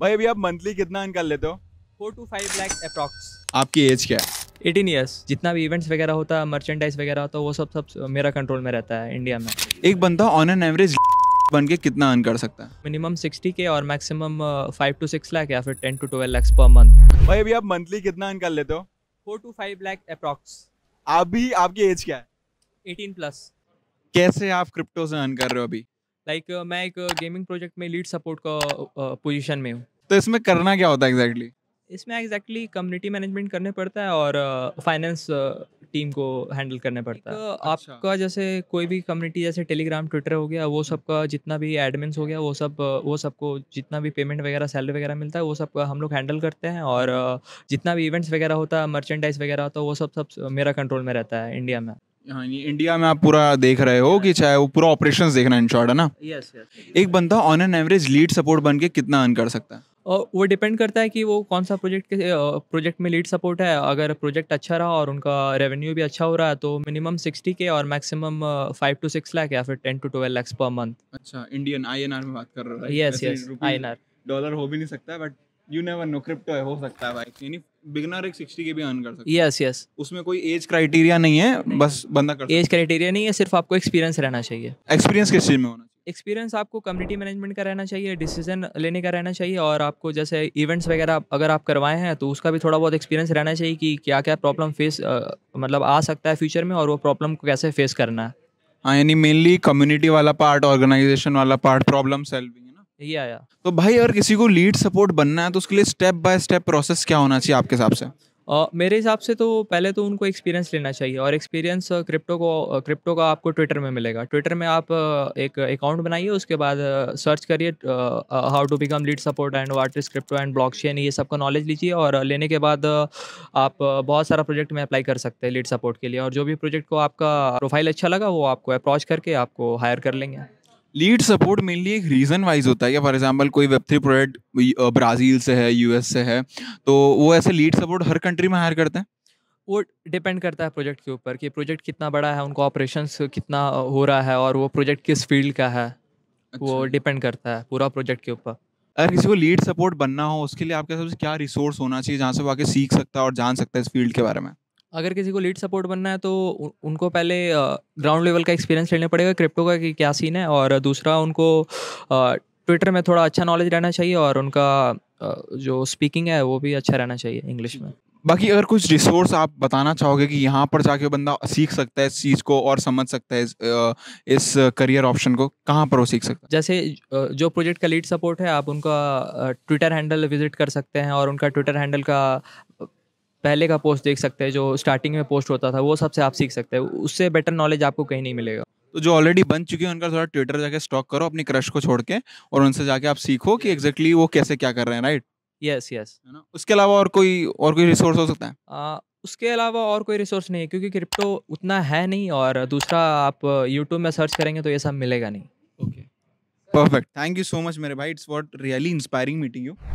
भाई अभी आप मंथली कितना अर्न लेते हो four to five lakhs approx आपकी एज क्या है एटीन ईयर्स जितना भी इवेंट्स वगैरह होता है मर्चेंडाइज वगैरह होता तो है वो सब सब मेरा कंट्रोल में रहता है इंडिया में एक बंदा ऑन एन एवरेज बन के कितना अर्न कर सकता है मिनिमम सिक्सटी के और maximum five to six lakh या फिर ten to twelve lakhs per month भाई अभी आप मंथली कितना अर्न कर लेते हो four to five lakh approx अभी आपकी एज क्या है एटीन प्लस कैसे आप क्रिप्टो से अर्न कर रहे हो अभी लाइक like, uh, मैं एक गेमिंग uh, प्रोजेक्ट में लीड सपोर्ट का पोजीशन uh, uh, में हूँ तो इसमें करना क्या होता है एग्जैक्टली इसमें एग्जैक्टली कम्युनिटी मैनेजमेंट करने पड़ता है और फाइनेंस टीम को हैंडल करने पड़ता है अच्छा। आपका जैसे कोई भी कम्युनिटी जैसे टेलीग्राम ट्विटर हो गया वो सबका जितना भी एडमिन्स हो गया वो सब वो सबको जितना भी पेमेंट वगैरह सैलरी वगैरह मिलता है वो सब हम लोग हैंडल करते हैं और जितना भी इवेंट्स वगैरह होता है मर्चेंडाइज वगैरह होता है वो सब सब मेरा कंट्रोल में रहता है इंडिया में हाँ इंडिया में आप पूरा देख रहे हो कि चाहे वो पूरा ऑपरेशन देखना इन शॉर्ट है ना यस यस एक बंदा on an average lead support बन के कितना अर्न कर सकता है और वो डिपेंड करता है कि वो कौन सा प्रोजेक्ट के प्रोजेक्ट में लीड सपोर्ट है अगर प्रोजेक्ट अच्छा रहा और उनका रेवेन्यू भी अच्छा हो रहा है तो मिनिमम सिक्सटी के और maximum five to six lakh या फिर ten to twelve lakhs per month अच्छा इंडियन आई में बात कर रहा है यस यस आई डॉलर हो भी नहीं सकता but you never know crypto है हो सकता है भाई यानी बिगनर एक 60 के भी अर्न कर सकता है यस यस उसमें कोई एज क्राइटेरिया नहीं है बस बंदा कर एज क्राइटेरिया नहीं है सिर्फ आपको एक्सपीरियंस रहना चाहिए एक्सपीरियंस किस चीज़ में होना एक्सपीरियंस आपको कम्युनिटी मैनेजमेंट का रहना चाहिए डिसीजन लेने का रहना चाहिए और आपको जैसे इवेंट्स वगैरह अगर आप करवाए हैं तो उसका भी थोड़ा बहुत एक्सपीरियंस रहना चाहिए कि क्या क्या प्रॉब्लम फेस मतलब आ सकता है फ्यूचर में और वो प्रॉब्लम को कैसे फेस करना है हाँ यानी मेनली कम्युनिटी वाला पार्ट ऑर्गेनाइजेशन वाला पार्ट प्रॉब्लम सॉल्विंग ये आया तो भाई अगर किसी को लीड सपोर्ट बनना है तो उसके लिए स्टेप बाय स्टेप प्रोसेस क्या होना चाहिए आपके हिसाब से Uh, मेरे हिसाब से तो पहले तो उनको एक्सपीरियंस लेना चाहिए और एक्सपीरियंस क्रिप्टो को क्रिप्टो का आपको ट्विटर में मिलेगा ट्विटर में आप एक अकाउंट बनाइए उसके बाद सर्च करिए how to become lead support and what is crypto and blockchain ये सब का नॉलेज लीजिए और लेने के बाद आप बहुत सारा प्रोजेक्ट में अप्लाई कर सकते हैं लीड सपोर्ट के लिए और जो भी प्रोजेक्ट को आपका प्रोफाइल अच्छा लगा वो आपको अप्रोच करके आपको हायर कर लेंगे लीड सपोर्ट मेनली एक रीजन वाइज होता है या फॉर एग्जांपल कोई वेब थ्री प्रोडक्ट ब्राजील से है यूएस से है तो वो ऐसे लीड सपोर्ट हर कंट्री में हायर करते हैं वो डिपेंड करता है प्रोजेक्ट के ऊपर कि प्रोजेक्ट कितना बड़ा है उनका ऑपरेशन कितना हो रहा है और वो प्रोजेक्ट किस फील्ड का है अच्छा। वो डिपेंड करता है पूरा प्रोजेक्ट के ऊपर अगर किसी को लीड सपोर्ट बनना हो उसके लिए आपके हिसाब से क्या रिसोर्स होना चाहिए जहाँ से वो आगे सीख सकता है और जान सकता है इस फील्ड के बारे में अगर किसी को लीड सपोर्ट बनना है तो उनको पहले ग्राउंड लेवल का एक्सपीरियंस लेना पड़ेगा क्रिप्टो का कि क्या सीन है और दूसरा उनको ट्विटर में थोड़ा अच्छा नॉलेज रहना चाहिए और उनका जो स्पीकिंग है वो भी अच्छा रहना चाहिए इंग्लिश में बाकी अगर कुछ रिसोर्स आप बताना चाहोगे कि यहाँ पर जाके बंदा सीख सकता है इस चीज़ को और समझ सकता है इस, इस करियर ऑप्शन को कहाँ पर वो सीख सकता है जैसे जो प्रोजेक्ट का लीड सपोर्ट है आप उनका ट्विटर हैंडल विजिट कर सकते हैं और उनका ट्विटर हैंडल का पहले का पोस्ट देख सकते हैं जो स्टार्टिंग में पोस्ट होता था वो सबसे आप सीख सकते हैं उससे बेटर नॉलेज आपको कहीं नहीं मिलेगा तो जो ऑलरेडी बन चुकी है उनका थोड़ा ट्विटर जाके स्टॉक करो अपनी क्रश को छोड़ के और उनसे जाके आप सीखो कि एग्जैक्टली exactly वो कैसे क्या कर रहे हैं राइट यस यस उसके अलावा और कोई और कोई रिसोर्स हो सकता है आ, उसके अलावा और कोई रिसोर्स नहीं है क्योंकि क्रिप्टो उतना है नहीं और दूसरा आप यूट्यूब में सर्च करेंगे तो ये सब मिलेगा नहीं okay perfect thank you so much मेरे भाई it's what really inspiring meeting you